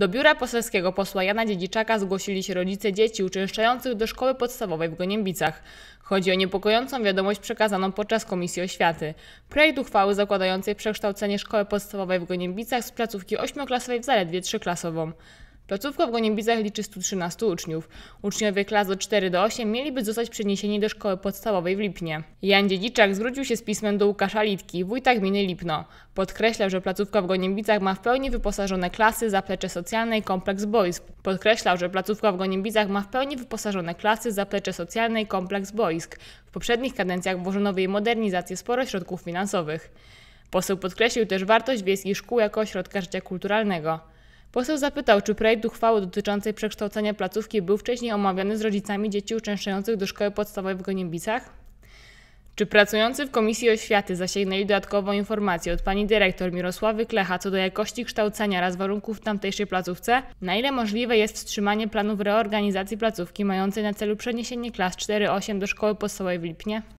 Do biura poselskiego posła Jana Dziedziczaka zgłosili się rodzice dzieci uczęszczających do szkoły podstawowej w Goniębicach. Chodzi o niepokojącą wiadomość przekazaną podczas Komisji Oświaty. Projekt uchwały zakładającej przekształcenie szkoły podstawowej w Goniębicach z placówki ośmioklasowej w zaledwie trzyklasową. Placówka w Goniebicach liczy 113 uczniów. Uczniowie klas od 4 do 8 mieliby zostać przeniesieni do szkoły podstawowej w Lipnie. Jan Dziedziczak zwrócił się z pismem do Łukasza Litki, wójta gminy Lipno. Podkreślał, że placówka w Goniebicach ma w pełni wyposażone klasy, zaplecze socjalne i kompleks boisk. Podkreślał, że placówka w Goniebicach ma w pełni wyposażone klasy, zaplecze socjalne i kompleks boisk. W poprzednich kadencjach włożono w jej modernizację sporo środków finansowych. Poseł podkreślił też wartość wiejskich szkół jako ośrodka życia kulturalnego. Poseł zapytał, czy projekt uchwały dotyczącej przekształcenia placówki był wcześniej omawiany z rodzicami dzieci uczęszczających do szkoły podstawowej w Goniembicach? Czy pracujący w Komisji Oświaty zasięgnęli dodatkową informację od pani dyrektor Mirosławy Klecha co do jakości kształcenia oraz warunków w tamtejszej placówce? Na ile możliwe jest wstrzymanie planów reorganizacji placówki mającej na celu przeniesienie klas 4-8 do szkoły podstawowej w Lipnie?